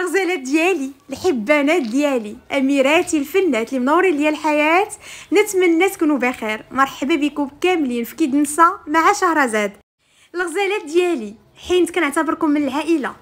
الغزالات ديالي الحبانات ديالي اميراتي الفنات اللي منورين ليا الحياه نتمنى تكونوا بخير مرحبا بكم كاملين في كيدنسا مع شهرزاد الغزالات ديالي حين كنعتبركم من العائله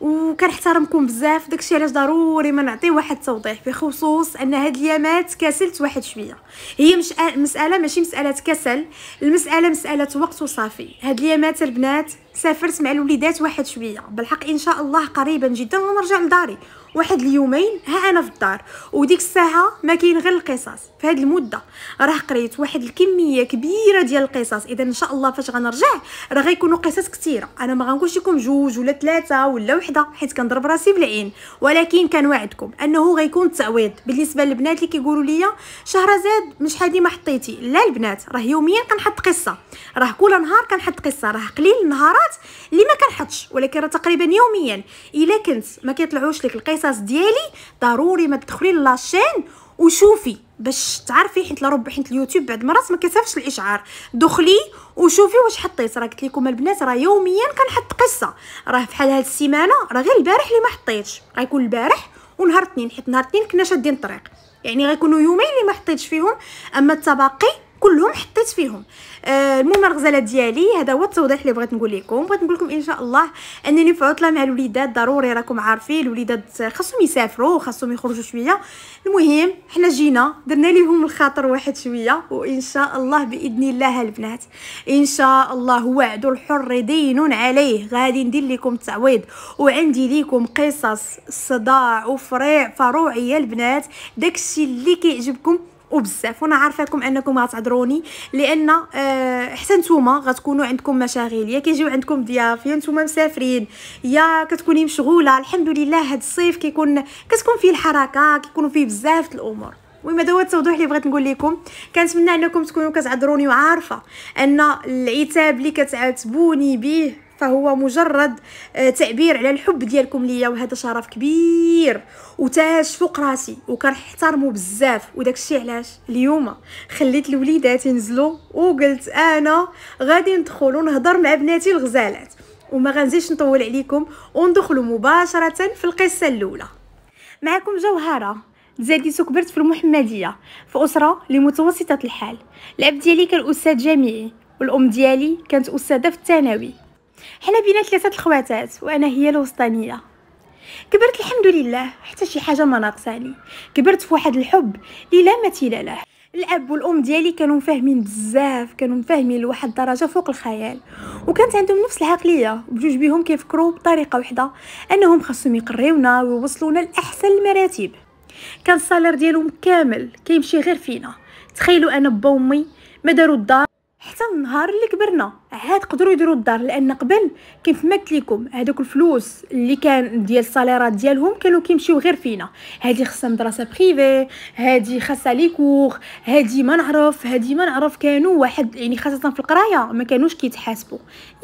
وكنحترمكم بزاف داكشي علاش ضروري ما نعطي واحد التوضيح بخصوص ان هاد اليامات كسلت واحد شويه هي مش مساله ماشي مساله كسل المساله مساله وقت وصافي هاد اليامات البنات سافرت مع الوليدات واحد شويه بالحق ان شاء الله قريبا جدا ونرجع لداري واحد اليومين ها انا في الدار وديك الساعه ما كاين غير القصص في هذه المده راه قريت واحد الكميه كبيره ديال القصص اذا ان شاء الله فاش غنرجع راه غيكونوا قصص كثيره انا ما غنقولش لكم جوج ولا ثلاثه ولا وحده حيت كنضرب راسي بالعين ولكن كنوعدكم انه غيكون التعويض بالنسبه للبنات اللي كيقولوا لي شهرزاد مش حادي ما حطيتي لا البنات راه يوميا كنحط قصه راه كل نهار كنحط قصه راه قليل النهارات اللي ما كنحطش ولكن راه تقريبا يوميا الا كنت ما كيطلعوش لك القصص ديالي ضروري ما تدخلي لاشين وشوفي باش تعرفي حيت لرب حيت اليوتيوب بعد مرات ما كيصيفش الاشعار دخلي وشوفي واش حطيت راه قلت لكم البنات راه يوميا كنحط قصه راه فحال هاد السيمانه راه غير البارح اللي ما حطيتش غيكون البارح ونهار اثنين حيت نهار اثنين كنا شادين الطريق يعني غيكونوا يومين اللي ما حطيتش فيهم اما التباقي كلهم حطيت فيهم آه المهم الغزاله ديالي هذا هو التوضيح اللي بغيت نقول لكم بغيت نقول لكم ان شاء الله انني في عطله مع الوليدات ضروري راكم عارفين الوليدات خاصهم يسافروا خاصهم يخرجوا شويه المهم حنا جينا درنا ليهم الخاطر واحد شويه وان شاء الله باذن الله البنات ان شاء الله وعد الحر دين عليه غادي ندير لكم تعويض وعندي ليكم قصص صداع وفريع فروعيه البنات داكشي اللي كيعجبكم وبزاف وانا عارفاكم انكم غتعذروني لان آه، حتى نتوما غتكونوا عندكم مشاغل يا كيجيو عندكم ضياف يا نتوما مسافرين يا كتكوني مشغوله الحمد لله هاد الصيف كيكون كتكون فيه الحركه كيكونوا فيه بزاف الامور المهم هذا هو التوضيح اللي بغيت نقول لكم كنتمنى انكم تكونوا كتعذروني وعارفه ان العتاب اللي كتعاتبوني به فهو مجرد آه، تعبير على الحب ديالكم ليا وهذا شرف كبير وتاج فوق راسي وكنحترمو بزاف وداكشي علاش اليوم خليت الوليدات ينزلوا وقلت انا غادي ندخل ونهضر مع بناتي الغزالات وما غنزيدش نطول عليكم وندخلوا مباشره في القصه الاولى معكم جوهره تزاديت وكبرت في المحمديه في اسره لمتوسطه الحال الاب ديالي كان استاذ جامعي والام ديالي كانت استاذه في الثانوي حنا بينا ثلاثه الخواتات وانا هي الوسطانيه كبرت الحمد لله حتى شي حاجه ما ناقصاني كبرت في واحد الحب اللي لا مثيل له الاب والام ديالي كانوا فاهمين بزاف كانوا مفاهمين لواحد الدرجه فوق الخيال وكانت عندهم نفس العقليه بجوج بهم كيفكروا بطريقه وحده انهم خاصهم يقريونا ويوصلونا لاحسن المراتب كان الصالير ديالهم كامل كيمشي غير فينا تخيلوا انا با وامي ما داروا الدار حتى النهار اللي كبرنا عاد قدروا يديروا الدار لان قبل كيف ما قلت لكم هذوك الفلوس اللي كان ديال الصاليرات ديالهم كانوا كيمشيو غير فينا هذه خاصها مدرسه بريفي هذه خاصها لي كور هذه ما نعرف هذه ما نعرف كانوا واحد يعني خاصه في القرايه ما كانوش كيتحاسبوا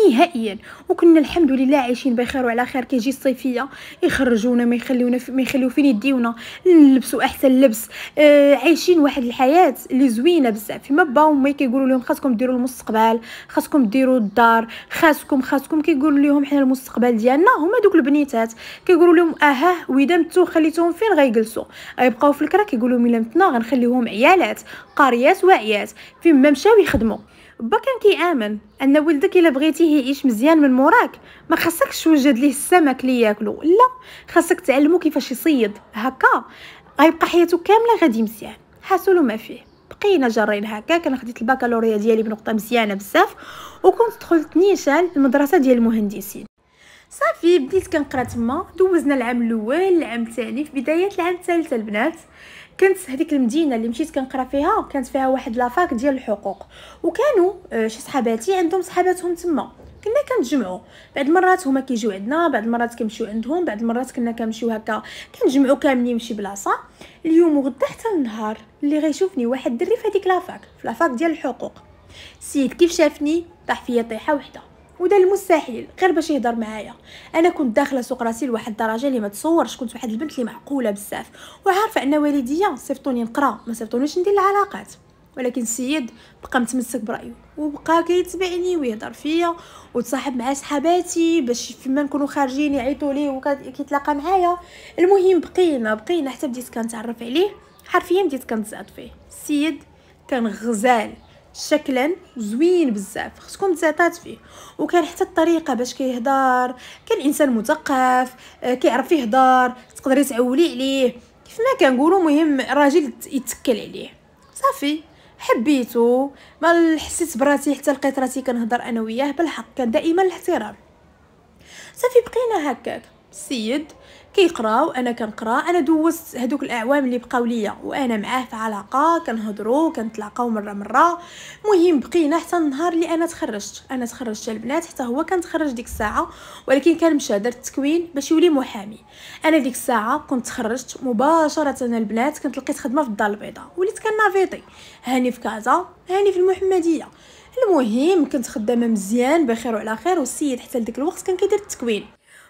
نهائيا وكنا الحمد لله عايشين بخير وعلى خير كيجي الصيفيه يخرجونا ما يخليونا ما يخليو فين يديونا نلبسوا احسن لبس آه عايشين واحد الحياه اللي زوينه بزاف فيما با وما كيقولوا لهم خاصكم ديروا المستقبل خاصكم ديروا الدار خاصكم خاصكم كيقولوا لهم حنا المستقبل ديالنا هما دوك البنيتات كيقولوا لهم اه ودمتو خليتوهم فين غيجلسوا غيبقاو في الكره كيقولوا الا متنا غنخليهم عيالات قريات واعيات فين ما مشاو يخدموا با كان كيامن ان ولدك الا بغيتيه يعيش مزيان من موراك ما خاصكش توجد ليه السمك لي ياكلو لا خاصك تعلمو كيفاش يصيد هكا غيبقى حياته كامله غادي مزيان حاسولو ما فيه بقينا جارين هكاك انا خديت البكالوريا ديالي بنقطه مزيانه بزاف وكنت دخلت نيشان المدرسه ديال المهندسين صافي بديت كنقرا تما دوزنا العام الاول العام الثاني في بدايه العام الثالث البنات كانت هذيك المدينه اللي مشيت كنقرا فيها كانت فيها واحد لافاك ديال الحقوق وكانوا آه، شي صحاباتي عندهم صحاباتهم تما كنا كنجمعوا بعض المرات هما كيجيو عندنا بعض المرات كنمشيو عندهم بعض المرات كنا كنمشيو هكا كنجمعوا كاملين شي بلاصه اليوم وغدا حتى النهار اللي غيشوفني واحد الدري في هذيك لافاك في لافاك ديال الحقوق السيد كيف شافني طاح فيا طيحه وحده وده المستحيل غير باش يهضر معايا انا كنت داخله سوق راسي لواحد الدرجه اللي ما تصورش كنت واحد البنت اللي معقوله بزاف وعارفه ان والديا صيفطوني نقرا ما صيفطونيش ندير العلاقات ولكن السيد بقى متمسك برايه وبقى كيتبعني ويهضر فيا وتصاحب مع صحاباتي باش فيما نكونوا خارجين يعيطوا ليه وكيتلاقى معايا المهم بقينا بقينا حتى بديت كنتعرف عليه حرفيا بديت كنتزاد فيه السيد كان غزال شكلا زوين بزاف خصكم تزاتات فيه وكان حتى الطريقه باش كيهضر كان انسان مثقف آه، كيعرف يهضر تقدري تعولي عليه كيف ما كنقولوا مهم راجل يتكل عليه صافي حبيتو ما حسيت براسي حتى لقيت راسي كنهضر انا وياه بالحق كان دائما الاحترام صافي بقينا هكاك السيد كيقراو انا كنقرا انا دوزت هذوك الاعوام اللي بقاو ليا وانا معاه في علاقه كنهضروا كنتلاقاو مره مره المهم بقينا حتى النهار اللي انا تخرجت انا تخرجت البنات حتى هو كان تخرج ديك الساعه ولكن كان مشى دار التكوين باش يولي محامي انا ديك الساعه كنت تخرجت مباشره البنات كنت لقيت خدمه في الدار البيضاء وليت كنافيطي هاني في كازا هاني في المحمديه المهم كنت خدامه مزيان بخير وعلى خير والسيد حتى لذاك الوقت كان كيدير التكوين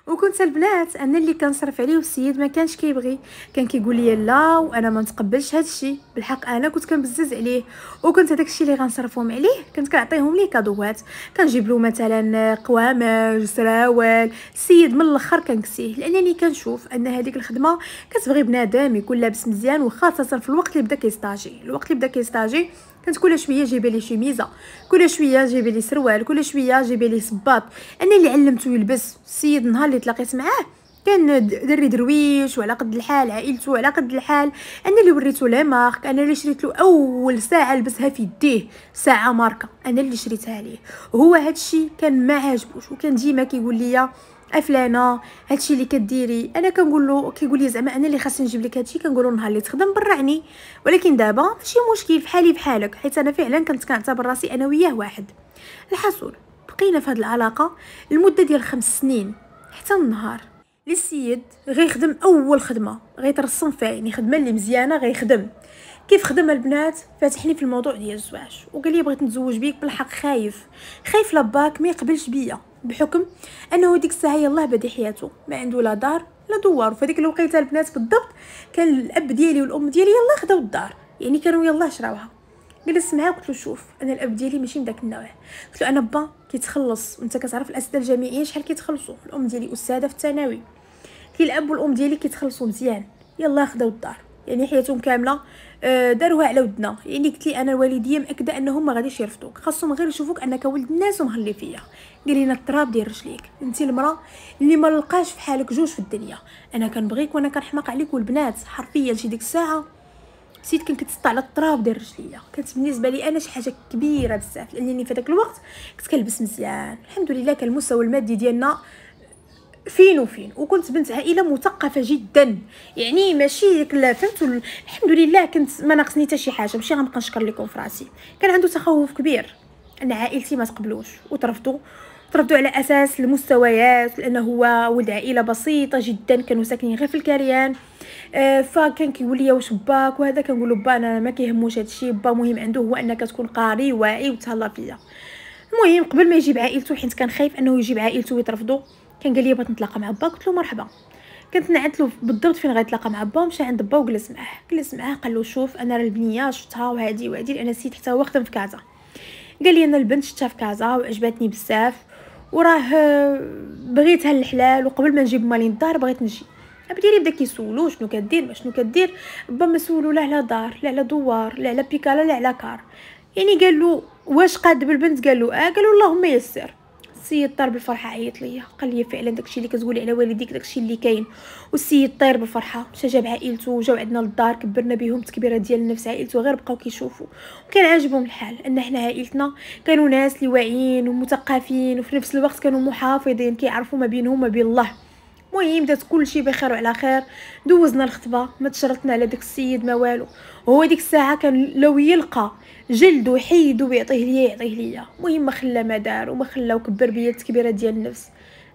وكنت البنات انا اللي كنصرف عليه والسيد ما كانش كيبغي كان كيقول لي لا وانا ما نتقبلش هذا الشيء بالحق انا كنت كنبزز عليه وكنت هذاك الشيء اللي غنصرفهم عليه كنت كنعطيهم ليه كادوات كنجيب له مثلا قوامج سراول السيد من الاخر كنكسيه لانني كنشوف ان هذيك الخدمه كتبغي بنادم يكون لابس مزيان وخاصه في الوقت اللي بدا كيستاجي الوقت اللي بدا كيستاجي كانت كل شويه جايبه لي شيميزه كل شويه جايبه لي سروال كل شويه جايبه لي صباط انا اللي علمته يلبس السيد نهار اللي تلاقيت معاه كان دري درويش وعلى قد الحال عائلته على قد الحال انا اللي وريته لي مارك انا اللي شريت له اول ساعه لبسها في يديه ساعه ماركه انا اللي شريتها ليه هو هادشي كان ما عاجبوش وكان ديما كيقول لي افلانه هادشي اللي كديري انا كنقول له كيقول لي زعما انا اللي خاصني نجيب لك هادشي كنقول له نهار اللي تخدم برعني ولكن دابا ماشي مشكل بحالي بحالك حيت انا فعلا كنت كنعتبر راسي انا وياه واحد الحصول بقينا في هاد العلاقه المده ديال خمس سنين حتى النهار للسيد غيخدم اول خدمه غيترسم فيها يعني خدمه اللي مزيانه غيخدم كيف خدم البنات فاتحني في الموضوع ديال الزواج وقال لي بغيت نتزوج بيك بالحق خايف خايف لباك ما يقبلش بيا بحكم انه ديك الساعه يلاه بادي حياته ما عنده لا دار لا دوار وفي ديك الوقيته البنات بالضبط كان الاب ديالي والام ديالي يلاه خداو الدار يعني كانوا يلاه شراوها جلست معاه قلت له شوف انا الاب ديالي ماشي من داك النوع قلت له انا با كيتخلص وانت كتعرف الاساتذه الجامعيه شحال كيتخلصوا الام ديالي استاذه في الثانوي كي الاب والام ديالي كيتخلصوا مزيان يلاه خداو الدار يعني حياتهم كامله آه، داروها على ودنا يعني قلت لي انا الوالديه مأكده انهم ما غاديش يرفضوك خاصهم غير يشوفوك انك ولد الناس ومهلي فيا قال لينا التراب ديال رجليك انت المراه اللي ما لقاش في حالك جوج في الدنيا انا كنبغيك وانا كنحماق عليك والبنات حرفيا شي ديك الساعه نسيت كنت كتسطى على التراب ديال رجليا كانت بالنسبه لي انا شي حاجه كبيره بزاف لانني في داك الوقت كنت كنلبس مزيان الحمد لله كان المستوى المادي ديالنا فين وفين وكنت بنت عائله مثقفه جدا يعني ماشي ديك فهمت الحمد لله كنت ما ناقصني حتى شي حاجه ماشي غنبقى نشكر لكم في راسي كان عنده تخوف كبير ان عائلتي ما تقبلوش وترفضوا ترفضوا على اساس المستويات لانه هو ولد عائله بسيطه جدا كانوا ساكنين غير في الكاريان آه، فكان كيقول لي واش باك وهذا كنقول له با انا ما كيهموش الشيء با مهم عنده هو انك تكون قاري واعي وتهلا فيا المهم قبل ما يجيب عائلته حيت كان خايف انه يجيب عائلته ويترفضوا كان قال لي بغيت نتلاقى مع با قلت له مرحبا كنت نعتلو بالضبط فين غيتلاقى مع با ومشى عند با وجلس معاه جلس معاه قال له شوف انا راه البنيه شفتها وهادي وهادي لان السيد حتى هو خدم في كازا قال لي انا البنت شفتها في كازا وعجبتني بزاف وراه آه، بغيتها الحلال وقبل ما نجيب مالي الدار بغيت نجي بديري بدا كيسولو شنو كدير شنو كدير با ما سولو لا على دار لا على دوار لا على بيكالا لا على كار يعني قال له واش قاد بالبنت قال له اه قال اللهم يسر السيد طار بالفرحه عيط ليا قال لي فعلا داكشي اللي كتقولي على والديك داكشي اللي كاين والسيد طير بالفرحه مشى جاب عائلته جاو عندنا للدار كبرنا بهم التكبيره ديال النفس عائلته غير بقاو كيشوفوا وكان عاجبهم الحال ان حنا عائلتنا كانوا ناس اللي واعيين ومثقفين وفي نفس الوقت كانوا محافظين كيعرفوا ما بينهم وما بين الله المهم دات كلشي بخير وعلى خير دوزنا الخطبه ما تشرطنا على داك السيد ما والو هو ديك الساعه كان لو يلقى جلدو حيدو ويعطيه ليا يعطيه ليا المهم ما خلى ما دار وما خلا وكبر بيا التكبيره ديال النفس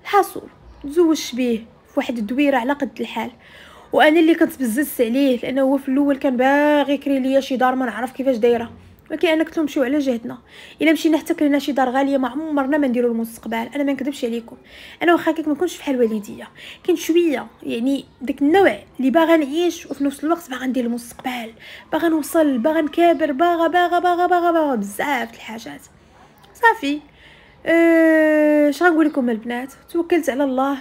الحاصل تزوجت بيه فواحد الدويره على قد الحال وانا اللي كنت بززت عليه لانه هو في الاول كان باغي يكري ليا شي دار ما نعرف كيفاش دايره ما كيعنكتلهمش على جهدنا الا مشينا حتى كرينا شي دار غاليه ما عمرنا ما نديرو المستقبل انا ما نكذبش عليكم انا واخا كيك ما نكونش بحال والديا كاين شويه يعني داك النوع اللي باغا نعيش وفي نفس الوقت باغا ندير المستقبل باغا نوصل باغا نكابر باغا باغا باغا باغا, باغا بزاف الحاجات صافي أه غنقول لكم البنات توكلت على الله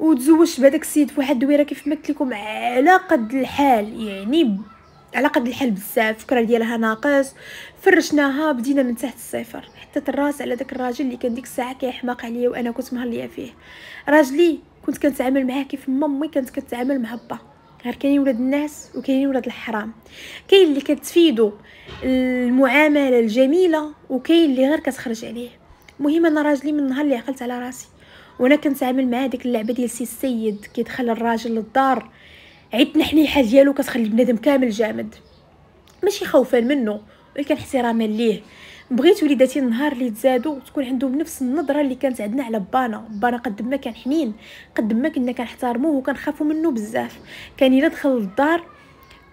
وتزوجت بهذاك السيد فواحد الدويره كيف ما قلت لكم على قد الحال يعني على قد الحال بزاف السكر ديالها ناقص فرشناها بدينا من تحت الصفر حطيت الراس على داك الراجل اللي كان ديك الساعه كيحماق عليا وانا كنت مهليه فيه راجلي كنت كنتعامل معاه كيف مامي كانت كتعامل مع با غير كاينين ولاد الناس وكاينين ولاد الحرام كاين اللي كتفيدو المعامله الجميله وكاين اللي غير كتخرج عليه المهم انا راجلي من النهار اللي عقلت على راسي وانا كنتعامل مع ديك اللعبه ديال سي السيد كيدخل الراجل للدار عيد التنحنيحه ديالو كتخلي بنادم كامل جامد ماشي خوفان منه ولكن احتراما ليه بغيت وليداتي النهار اللي تزادو تكون عندهم نفس النظره اللي كانت عندنا على بانا بانا قد ما كان حنين قد ما كنا كنحتارموه وكنخافوا منه بزاف كان الا دخل للدار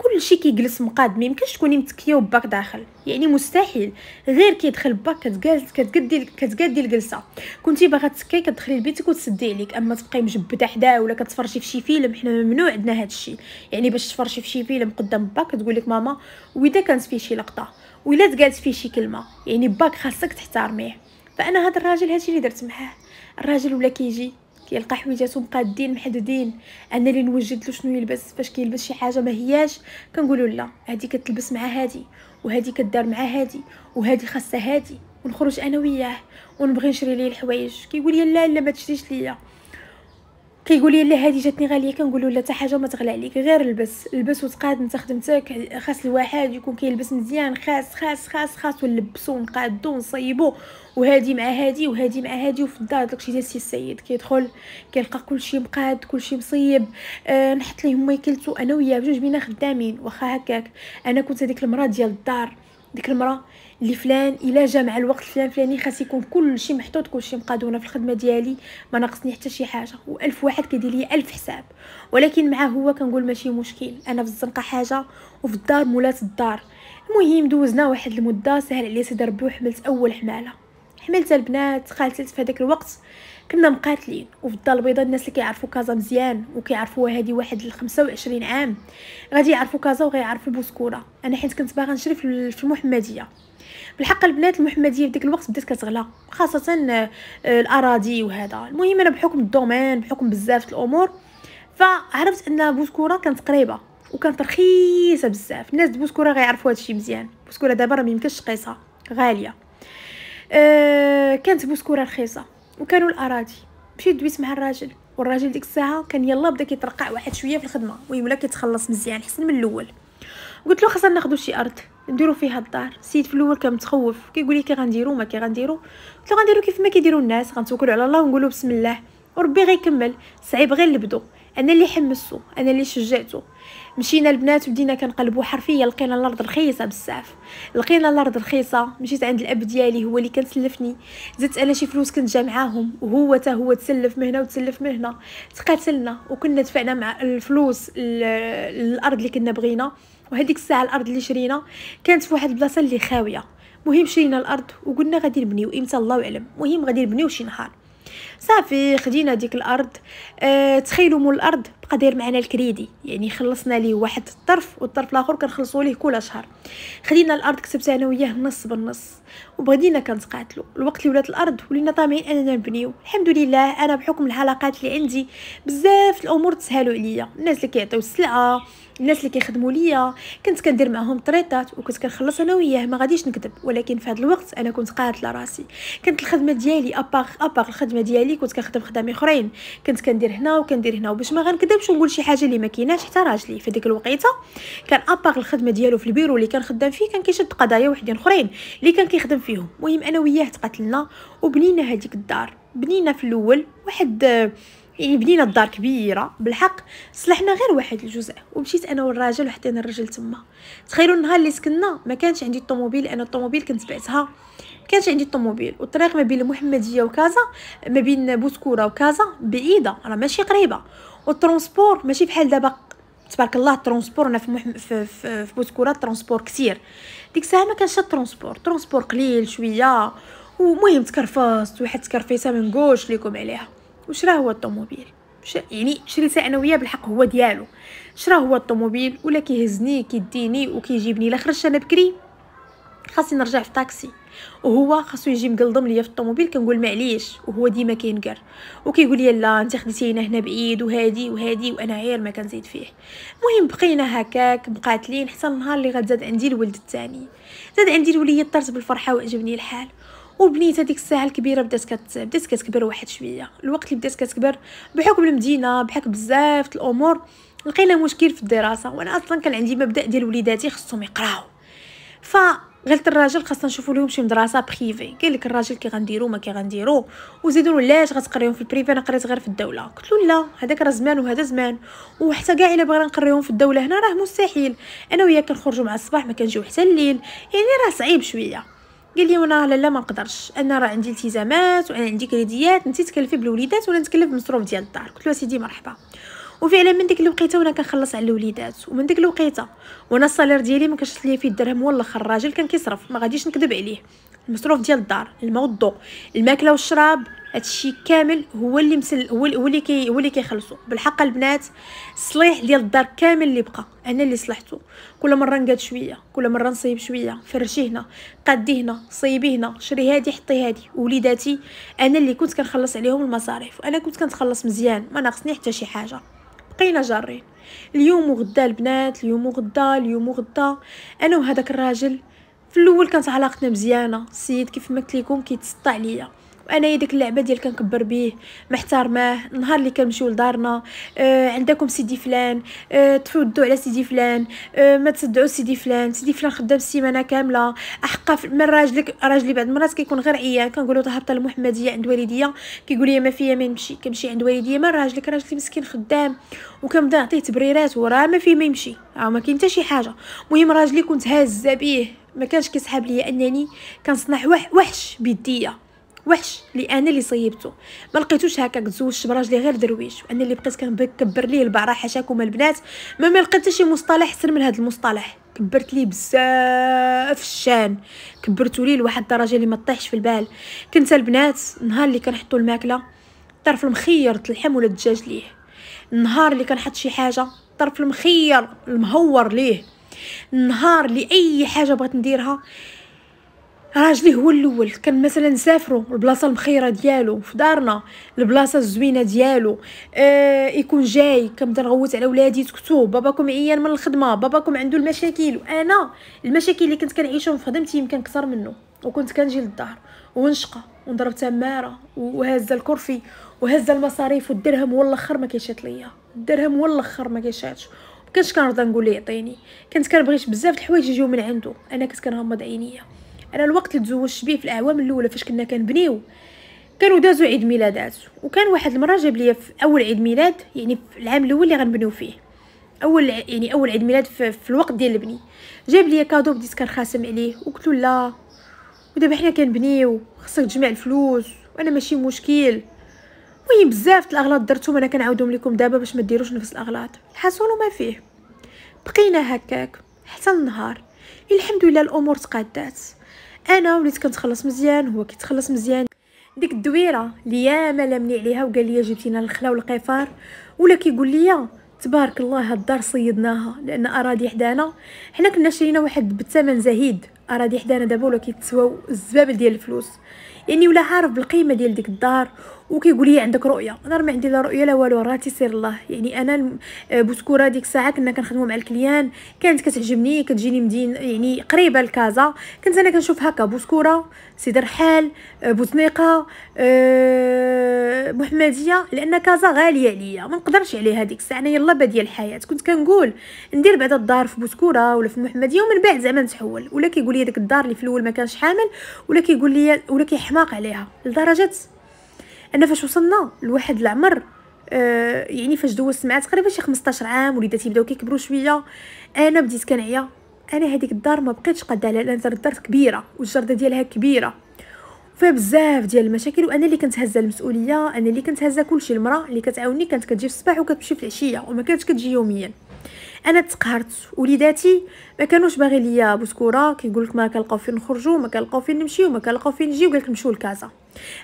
كلشي كيجلس مقاد ميمكنش تكوني متكيه وباك داخل يعني مستحيل غير كيدخل باك كتجلس كتقدي كتقدي الجلسه كنتي باغا تسكي كتدخلي لبيتك وتسدي عليك اما تبقاي مجبده حداه ولا كتفرجي في شي فيلم حنا ممنوع عندنا هذا الشيء يعني باش تفرجي في شي فيلم قدام باك تقول لك ماما واذا كانت فيه شي لقطه ولا تقالت فيه شي كلمه يعني باك خاصك تحترميه فانا هذا الراجل هادشي اللي درت معاه الراجل ولا كيجي ديال قحويجاتهم قادين محددين انا اللي نوجد له شنو يلبس فاش كيلبس شي حاجه ما هياش كنقولوا لا هذه كتلبس مع هذه وهذه كدار مع هذه وهذه خاصه هذه ونخرج انا وياه ونبغي نشري ليه الحوايج كيقول لي لا لا ما تشريش ليا كيقول لي لا هذه جاتني غاليه كنقول له لا حتى حاجه ما تغلى عليك غير البس البس وتقاد انت خدمتك خاص الواحد يكون كيلبس مزيان خاص خاص خاص خاص ونلبسو ونقادو ونصيبو وهادي مع هادي وهادي مع هادي وفي الدار داكشي ديال السي السيد كيدخل كيلقى كلشي مقاد كلشي مصيب أه نحط ليه هما يكلتو انا وياه بجوج بينا خدامين واخا هكاك انا كنت هذيك المراه ديال الدار ديك المراه اللي فلان الا جا مع الوقت فلان فلاني خاص يكون كلشي محطوط كلشي مقادونه في الخدمه ديالي ما ناقصني حتى شي حاجه والف واحد كيدير لي الف حساب ولكن معاه هو كنقول ماشي مشكل انا في الزنقه حاجه وفي الدار مولات الدار المهم دوزنا واحد المده سهل عليا سيدي ربي وحملت اول حماله حملت البنات خالتي في هذاك الوقت كنا مقاتلين وفي الدار البيضاء الناس اللي كيعرفوا كازا مزيان وكيعرفوها هذه واحد ل 25 عام غادي يعرفوا كازا وغيعرفوا بوسكوره انا حيت كنت باغا نشري في المحمديه بالحق البنات المحمديه في ديك الوقت بدات كتغلى خاصه آه، الاراضي وهذا المهم انا بحكم الدومين بحكم بزاف الامور فعرفت ان بوسكوره كانت قريبه وكانت رخيصه بزاف الناس د بوسكوره غيعرفوا الشيء مزيان بوسكوره دابا راه ميمكنش يمكنش غاليه أه كانت بوسكوره رخيصه وكانوا الاراضي مشيت دويت مع الراجل والراجل ديك الساعه كان يلا بدا كيترقع واحد شويه في الخدمه المهم ولا كيتخلص مزيان حسن من الاول قلت له خاصنا ناخذ شي ارض نديرو فيها الدار السيد في الاول كان متخوف كيقول لي كي غنديرو ما كي غنديرو قلت له غنديرو كيف ما كيديروا الناس غنتوكلوا على الله ونقولوا بسم الله وربي غيكمل صعيب غير نبدو انا اللي حمستو انا اللي شجعته مشينا البنات وبدينا كنقلبوا حرفيا لقينا الارض رخيصه بزاف لقينا الارض رخيصه مشيت عند الاب ديالي هو اللي كان سلفني زدت انا شي فلوس كنت جا معاهم وهو حتى هو تسلف مهنا وتسلف مهنا تقاتلنا وكنا دفعنا مع الفلوس الارض اللي كنا بغينا وهذيك الساعه الارض اللي شرينا كانت في واحد البلاصه اللي خاويه مهم شرينا الارض وقلنا غادي نبنيو امتى الله اعلم مهم غادي نبنيو شي نهار صافي خدينا ديك الارض أه تخيلوا مول الارض بقى داير معنا الكريدي يعني خلصنا ليه واحد الطرف والطرف الاخر كنخلصو ليه كل شهر خدينا الارض كسبت انا وياه نص بالنص وبغدينا كنتقاتلو الوقت اللي ولات الارض ولينا طامعين اننا نبنيو الحمد لله انا بحكم العلاقات اللي عندي بزاف الامور تسهلوا عليا الناس اللي كيعطيو السلعه الناس اللي كيخدموا ليا كنت كندير معاهم طريطات وكنت كنخلص انا وياه ما غاديش نكذب ولكن في هذا الوقت انا كنت قاتله راسي كانت الخدمه ديالي اباغ اباغ الخدمه ديالي كنت كنخدم خدامي اخرين كنت كندير هنا وكندير هنا وباش ما غنكذب هكذا نقول شي حاجه اللي ما كايناش حتى راجلي في ديك الوقيته كان اباغ الخدمه ديالو في البيرو اللي كان خدام فيه كان كيشد قضايا وحدين اخرين اللي كان كيخدم فيهم المهم انا وياه تقاتلنا وبنينا هذيك الدار بنينا في الاول واحد يعني بنينا الدار كبيره بالحق صلحنا غير واحد الجزء ومشيت انا والراجل وحطينا الرجل تما تخيلوا النهار اللي سكننا ما كانش عندي الطوموبيل انا الطوموبيل كنت بعتها كانش عندي الطوموبيل والطريق ما بين المحمديه وكازا ما بين بوسكوره وكازا بعيده راه ماشي قريبه والترونسبور ماشي بحال دابا تبارك الله الترونسبور انا في, محم... في, في, في بوسكوره الترونسبور كثير ديك الساعه ما كانش الترونسبور ترونسبور قليل شويه ومهم تكرفست واحد تكرفيسه من كوش ليكم عليها وشرا هو الطوموبيل ش... يعني شريتها انا وياه بالحق هو ديالو شرا هو الطوموبيل ولا كيهزني كيديني وكيجيبني الا خرجت انا بكري خاصني نرجع في طاكسي وهو خاصو يجي مقلضم ليا في الطوموبيل كنقول معليش وهو ديما كينكر وكيقول لي لا انت خديتينا هنا بعيد وهادي وهادي وانا غير ما كنزيد فيه المهم بقينا هكاك مقاتلين حتى النهار اللي غتزاد عندي الولد الثاني زاد عندي الولية طرت بالفرحه وعجبني الحال وبنيت هذيك الساعه الكبيره بدات كت... بدات كتكبر واحد شويه الوقت اللي بدات كتكبر بحكم المدينه بحكم بزاف الامور لقينا مشكل في الدراسه وانا اصلا كان عندي مبدا ديال وليداتي خصهم يقراو ف قالت الراجل خاصنا نشوفو لهم شي مدرسه بريفي قال لك الراجل كي غنديرو ما كي غنديرو وزيدوا علاش غتقريهم في البريفي انا قريت غير في الدوله قلت له لا هذاك راه زمان وهذا زمان وحتى كاع الا بغينا نقريهم في الدوله هنا راه مستحيل انا وياه كنخرجوا مع الصباح ما كنجيو حتى الليل يعني راه صعيب شويه قال لي وانا لا لا ما نقدرش انا راه عندي التزامات وانا عندي كريديات انت تكلفي بالوليدات وانا نتكلف بمصروف ديال الدار قلت له سيدي مرحبا وفعلا من ديك الوقيته وانا كنخلص على الوليدات ومن ديك الوقيته وانا الصالير ديالي ما كانش ليا فيه الدرهم ولا الراجل كان كيصرف ما غاديش نكذب عليه المصروف ديال الدار الماء والضوء الماكله والشراب هادشي كامل هو اللي مسل هو اللي كي هو اللي كيخلصو بالحق البنات الصليح ديال الدار كامل اللي بقى انا اللي صلحته كل مره نقاد شويه كل مره نصيب شويه فرشي هنا قادي هنا صيبي هنا شري هادي حطي هادي وليداتي انا اللي كنت كنخلص عليهم المصاريف وانا كنت كنتخلص مزيان ما ناقصني حتى شي حاجه بقينا جارين اليوم وغدا البنات اليوم وغدا اليوم وغدا انا وهذاك الراجل في الاول كانت علاقتنا مزيانه السيد كيف ما قلت لكم كيتسطى عليا انايا ديك اللعبه ديال كنكبر بيه محترماه نهار اللي كنمشيو لدارنا آه عندكم سيدي فلان آه تفودوا الضو على سيدي فلان آه ما تصدعوا سيدي فلان سيدي فلان خدام السيمانه كامله احقا من راجلك راجلي بعض المرات كيكون غير عيان كنقولوا هبط المحمديه عند والديا كيقول لي ما فيا ما يمشي كنمشي عند والديا من راجلك راجلي مسكين خدام وكنبدا نعطيه تبريرات وراه ما فيه ما يمشي راه ما كاين حتى شي حاجه المهم راجلي كنت هازه بيه ما كانش كيسحاب ليا انني كنصنع وحش بيديه وحش لي انا اللي صيبته ما لقيتوش هكاك تزوج براجلي غير درويش وانا اللي بقيت كنكبر ليه البعرة حشاكم البنات ما ما لقيت شي مصطلح سر من هذا المصطلح كبرت ليه بزاف الشان كبرتو لي لواحد الدرجه اللي ما طيحش في البال كنت البنات نهار اللي كنحطو الماكله طرف المخير اللحم ولا الدجاج ليه النهار اللي كنحط شي حاجه طرف المخير المهور ليه النهار اللي اي حاجه بغيت نديرها راجلي هو الاول كان مثلا نسافروا البلاصه المخيره ديالو في دارنا البلاصه الزوينه ديالو آه يكون جاي كنبدا نغوت على ولادي تكتو باباكم عيان من الخدمه باباكم عنده المشاكل وانا المشاكل اللي كنت كنعيشهم في خدمتي يمكن كثر منه وكنت كنجي للدار ونشقى ونضرب تماره وهز الكرفي وهز المصاريف والدرهم هو الاخر ما كيشات ليا الدرهم هو الاخر ما كيشاتش كنتش كنرضى نقول ليه يعطيني كنت كنبغيش بزاف د الحوايج يجيو من عنده انا كنت كنغمض عينيا انا الوقت اللي تزوجت بيه في الاعوام الاولى فاش كنا كنبنيو كانوا دازوا عيد ميلادات وكان واحد المره جاب ليا في اول عيد ميلاد يعني في العام الاول اللي غنبنيو فيه اول يعني اول عيد ميلاد في, في الوقت ديال البني جاب ليا كادو بديت كنخاسم عليه وقلت له لا ودابا حنا كنبنيو خصك تجمع الفلوس وانا ماشي مشكل المهم بزاف الاغلاط درتهم انا كنعاودهم لكم دابا باش ما ديروش نفس الاغلاط الحصول ما فيه بقينا هكاك حتى النهار الحمد لله الامور تقادات انا وليت كنتخلص مزيان هو كيتخلص مزيان ديك الدويره اللي ما لامني عليها وقال لي جبتينا الخلا والقفار ولا كيقول لي تبارك الله هاد الدار صيدناها لان اراضي حدانا حنا كنا شرينا واحد بالثمن زهيد اراضي حدانا دابا ولا كيتسواو الزبابل ديال الفلوس يعني ولا عارف بالقيمه ديال ديك الدار وكيقول لي عندك رؤيه انا ما عندي لا رؤيه لا والو راه تيسير الله يعني انا آه، بوسكوره ديك الساعه كنا كنخدموا مع الكليان كانت كتعجبني كتجيني مدين يعني قريبه لكازا كنت انا كنشوف هكا بوسكوره سيدي رحال آه، بوتنيقه أه محمديه لان كازا غاليه عليا ما نقدرش عليها ديك الساعه انا يلا باديه الحياه كنت كنقول ندير بعدا الدار في بوسكوره ولا في محمديه ومن بعد زعما نتحول ولا كيقول لي ديك الدار اللي في الاول ما كانش حامل ولا كيقول لي ولا كيحماق عليها لدرجه انا فاش وصلنا لواحد العمر أه يعني فاش دوزت معاه تقريبا شي 15 عام وليداتي بداو كيكبروا شويه انا بديت كنعيا انا هذيك الدار ما بقيتش قاده على لان الدار كبيره والجرده ديالها كبيره فيها بزاف ديال المشاكل وانا اللي كنت هزه المسؤوليه انا اللي كنت هزه كلشي المراه اللي كتعاوني كانت كتجي في الصباح وكتمشي في العشيه وما كانتش كتجي يوميا انا تقهرت وليداتي ما كانوش باغي ليا بسكوره كيقول لك ما كنلقاو فين نخرجوا ما كنلقاو فين نمشيو ما كنلقاو فين نجيو قال لك نمشيو لكازا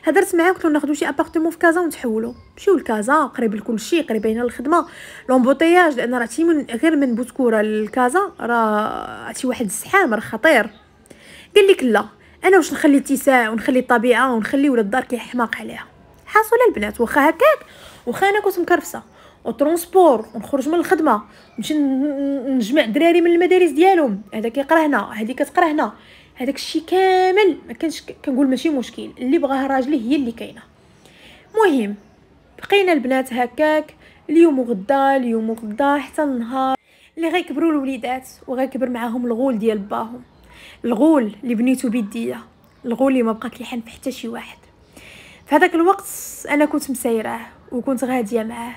هدرت معاه قلت له ناخذوا شي ابارتمون في كازا ونتحولوا نمشيو لكازا قريب لكلشي هنا للخدمه لومبوتياج لان راه من غير من بسكوره لكازا راه شي واحد الزحام راه خطير قال لك لا انا واش نخلي اتساع ونخلي الطبيعه ونخلي ولاد الدار كيحماق عليها حاصله البنات واخا هكاك واخا انا كنت مكرفسه وترونسبور ونخرج من الخدمه نمشي نجمع دراري من المدارس ديالهم هذا كيقرا هنا هذه كتقرا هنا هذاك الشيء كامل ما كانش كنقول ماشي مشكل اللي بغاها راجلي هي اللي كاينه مهم بقينا البنات هكاك اليوم وغدا اليوم وغدا حتى النهار اللي غيكبروا الوليدات وغيكبر معاهم الغول ديال باهم الغول اللي بنيتو بيديا الغول اللي ما بقى كيحن حتى شي واحد في هذاك الوقت انا كنت مسيره وكنت غاديه معاه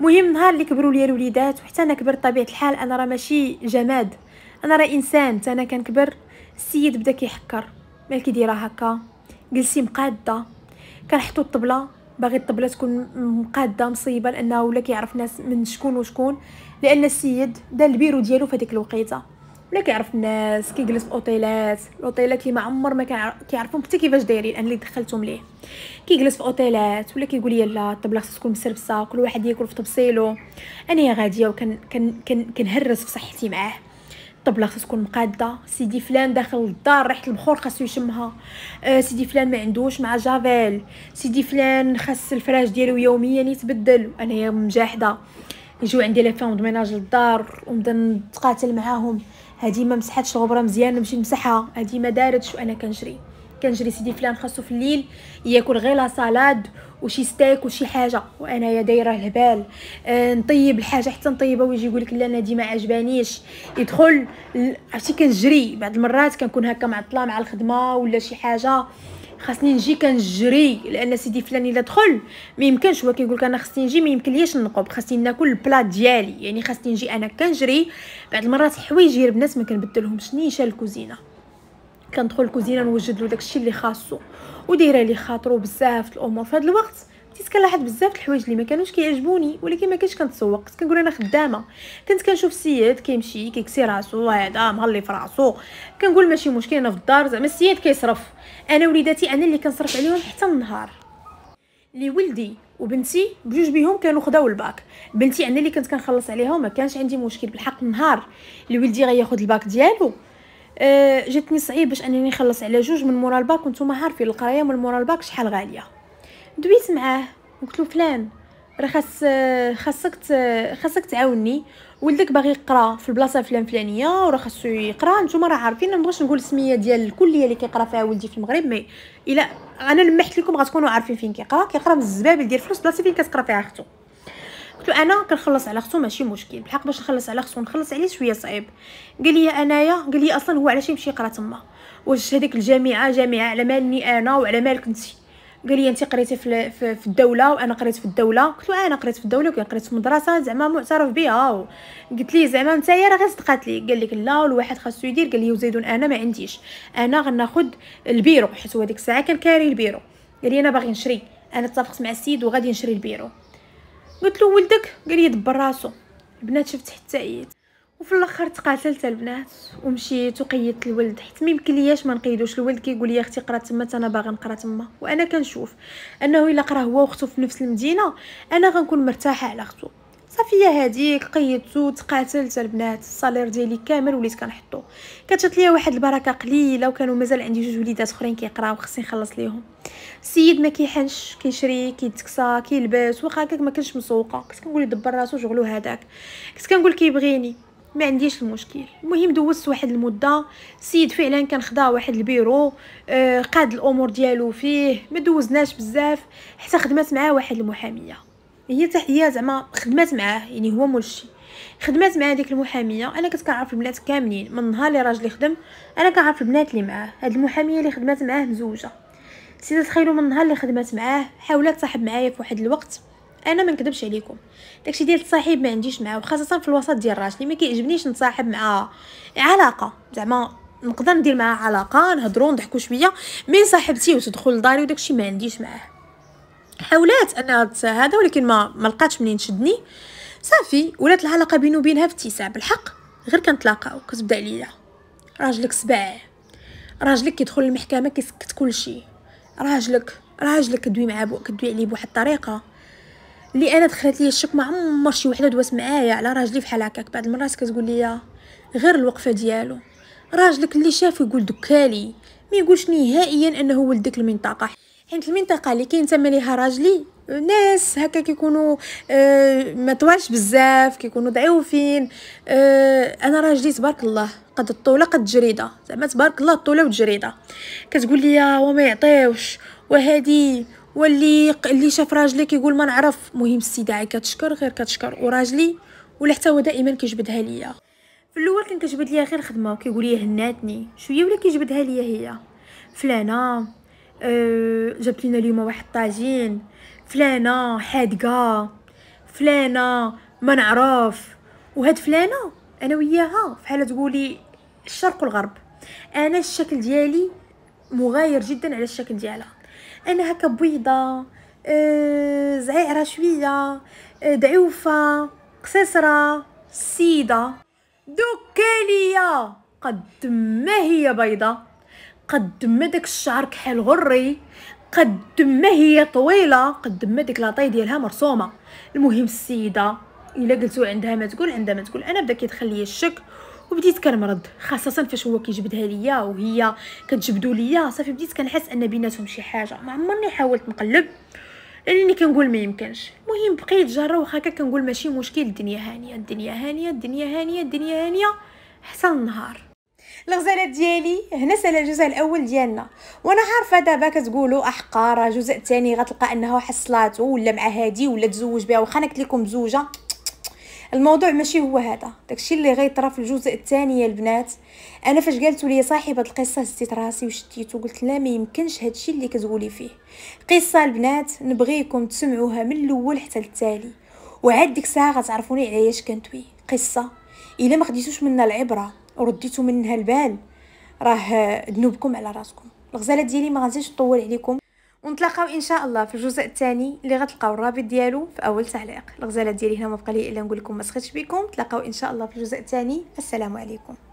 مهم نهار اللي كبروا ليا الوليدات وحتى انا كبرت طبيعه الحال انا راه ماشي جماد انا راه انسان حتى انا كنكبر السيد بدا كيحكر مالك يديرها هكا جلسي مقاده كنحطوا الطبله باغي الطبله تكون مقاده مصيبه لانه ولا كيعرف ناس من شكون وشكون لان السيد دا البيرو ديالو فهاديك الوقيته ولا كيعرف الناس كيجلس في اوتيلات الاوتيلات اللي ما عمر ما كيعرفهم حتى كيفاش دايرين انا اللي دخلتهم ليه كيجلس في اوتيلات ولا كيقول لي لا الطبله خصها تكون مسربسه كل واحد ياكل في طبسيلو انا غاديه وكن كن كن كنهرس في صحتي معاه الطبله خصها تكون مقاده سيدي فلان داخل الدار ريحه البخور خاصو يشمها آه سيدي فلان ما عندوش مع جافيل سيدي فلان خاص الفراش ديالو يوميا يتبدل انا مجاحده يجيو عندي لي فون دو ميناج للدار ونبدا نتقاتل معاهم هذه ما مسحتش الغبره مزيان نمشي نمسحها هذه ما دارتش وانا كنجري كنجري سيدي فلان خاصو في الليل ياكل غير لا سالاد وشي ستيك وشي حاجه يا دايره الهبال أه نطيب الحاجه حتى نطيبها ويجي يقول لك لا انا دي ما عجبانيش يدخل عرفتي كنجري بعض المرات كنكون هكا معطله مع الخدمه ولا شي حاجه خاصني نجي كنجري لان سيدي فلان الا دخل ما يمكنش هو كيقول لك انا خاصني نجي ما يمكنليش نقوم خاصني ناكل البلا ديالي يعني خاصني نجي انا كنجري بعض المرات حوايج غير الناس ما كنبدلهمش نيشان الكوزينه كندخل الكوزينه نوجد له داكشي اللي خاصو ودايره لي خاطرو بزاف الامور في هذا الوقت بديت كنلاحظ بزاف الحوايج اللي ما كانوش كيعجبوني ولكن ما كنتش كنتسوق كنت كنقول انا خدامه كنت كنشوف السيد كيمشي كيكسي راسو هذا مهلي في راسو كنقول ماشي مشكل انا في الدار زعما السيد كيصرف انا وليداتي انا اللي كنصرف عليهم حتى النهار لي ولدي وبنتي بجوج بيهم كانوا خداو الباك بنتي انا اللي كنت كنخلص عليها وما كانش عندي مشكل بالحق النهار اللي ولدي غياخد الباك ديالو أه جاتني صعيب باش انني نخلص على جوج من مورا الباك وانتم عارفين القرايه من مورا الباك شحال غاليه دويت معاه قلت له فلان راه خاص خاصك خاصك تعاوني ولدك باغي يقرا في البلاصه فلان فلانيه وراه خاصو يقرا نتوما راه عارفين ما نقول السميه ديال الكليه اللي كيقرا فيها ولدي في المغرب مي الا انا لمحت لكم غتكونوا عارفين فين كيقرا كيقرا من الزبابل ديال فلوس بلاصه فين كتقرا فيها اختو قلت له انا كنخلص على اختو ماشي مشكل بالحق باش نخلص على اختو نخلص عليه شويه صعيب قال لي انايا قال لي اصلا هو علاش يمشي يقرا تما واش هذيك الجامعه جامعه على مالني انا وعلى مالك انتي قال لي انت قريتي في, في الدوله وانا قريت في الدوله قلت له آه، انا قريت في الدوله وكي قريت في مدرسه زعما معترف بها قلت لي زعما نتايا راه صدقات لي قال لك لا الواحد خاصو يدير قال لي وزيدون انا ما عنديش انا غناخذ البيرو حيت هو ديك الساعه كان كاري البيرو قال لي انا باغي نشري انا اتفقت مع السيد وغادي نشري البيرو قلت له ولدك قال لي دبر راسو البنات شفت حتى ايت وفي الاخر تقاتلت البنات ومشيت وقيدت الولد حيت ما يمكنلياش ما نقيدوش الولد كيقول لي اختي قرات تما انا باغا نقرا تما وانا كنشوف انه الا قرا هو واختو في نفس المدينه انا غنكون مرتاحه على اختو صافي هذيك قيدتو تقاتلت البنات الصالير ديالي كامل وليت كنحطو كتجات ليا واحد البركه قليله وكانوا مازال عندي جوج وليدات اخرين كيقراو خصني نخلص ليهم السيد ما كيحنش كيشري كيتكسى كيلبس واخا هكاك ما كانش مسوقه كنت كنقول يدبر راسو شغلو هذاك كنت كنقول كيبغيني ما عنديش المشكل المهم دوزت واحد المده السيد فعلا كان خدا واحد البيرو آه قاد الامور ديالو فيه ما دوزناش بزاف حتى خدمات معاه واحد المحاميه هي تحيا زعما خدمات معاه يعني هو مول شي خدمات مع هذيك المحاميه انا كنت كنعرف البنات كاملين من نهار اللي راجلي خدم انا كنعرف البنات اللي معاه هاد المحاميه اللي خدمات معاه مزوجه سيدة تخيلوا من نهار اللي خدمات معاه حاولت تصاحب معايا في واحد الوقت انا ما نكذبش عليكم داكشي ديال التصاحب ما عنديش معاه وخاصه في الوسط ديال راجلي ما كيعجبنيش نتصاحب مع علاقه زعما نقدر ندير معاه علاقه نهضروا نضحكوا شويه مي صاحبتي وتدخل لداري وداكشي ما عنديش معاه حاولات انها هذا ولكن ما ما لقاتش منين تشدني صافي ولات العلاقه بيني وبينها في اتساع بالحق غير كنتلاقاو كتبدا عليا راجلك سبع راجلك كيدخل المحكمه كيسكت كلشي راجلك راجلك كدوي معاه كدوي عليه بواحد الطريقه اللي انا دخلت لي الشك ما عمر شي وحده دوات معايا على راجلي بحال هكاك بعض المرات كتقول لي غير الوقفه ديالو راجلك اللي شاف يقول دكالي ما يقولش نهائيا انه ولد ديك المنطقه حيت المنطقه اللي تما ليها راجلي ناس هكا كيكونوا آه ما طوالش بزاف كيكونوا ضعيفين آه انا راجلي تبارك الله قد الطوله قد الجريده زعما تبارك الله الطوله والجريده كتقول لي وما يعطيوش وهذه واللي اللي شاف راجلي كيقول ما نعرف مهم السيده عا كتشكر غير كتشكر وراجلي ولا حتى هو دائما كيجبدها ليا في الاول كان كتجبد ليا غير خدمه وكيقول لي هناتني شويه ولا كيجبدها ليا هي فلانه أه جابت لنا اليوم واحد الطاجين فلانه حادقه فلانه ما نعرف وهاد فلانه انا وياها فحال تقولي الشرق والغرب انا الشكل ديالي مغاير جدا على الشكل ديالها انا هكا بويضه أه زعيعره شويه أه دعوفه قصيصره سيده دوكاليه قد ما هي بيضه قد ما داك الشعر كحال غري قد ما هي طويله قد ما ديك لاطاي ديالها مرسومه المهم السيده الا قلتو عندها ما تقول عندها ما تقول انا بدا كيدخل لي الشك وبديت كنمرض خاصه فاش هو كيجبدها ليا وهي كتجبدو ليا صافي بديت كنحس ان بيناتهم شي حاجه ما عمرني حاولت نقلب لاني كنقول ما يمكنش المهم بقيت جره واخا كنقول ماشي مشكل الدنيا هانيه الدنيا هانيه الدنيا هانيه الدنيا هانيه حتى النهار الغزالات ديالي هنا سال الجزء الاول ديالنا وانا عارفه دابا كتقولوا احقاره الجزء الثاني غتلقى انه حصلاتو ولا مع هادي ولا تزوج بها واخا انا قلت لكم زوجه الموضوع ماشي هو هذا داكشي اللي غيطرا في الجزء الثاني يا البنات انا فاش قالت لي صاحبه القصه هزيت راسي وشتيت وقلت لا ما يمكنش هادشي اللي كتقولي فيه قصه البنات نبغيكم تسمعوها من الاول حتى التالي وعاد ديك الساعه غتعرفوني علاش اش كنتوي قصه الا ما خديتوش منها العبره ورديتو منها البال راه ذنوبكم على راسكم الغزاله ديالي ما غاديش نطول عليكم ونتلاقاو ان شاء الله في الجزء الثاني اللي غتلقاو الرابط ديالو في اول تعليق الغزاله ديالي هنا ما بقى لي الا نقول لكم ما سخيتش بكم تلاقاو ان شاء الله في الجزء الثاني السلام عليكم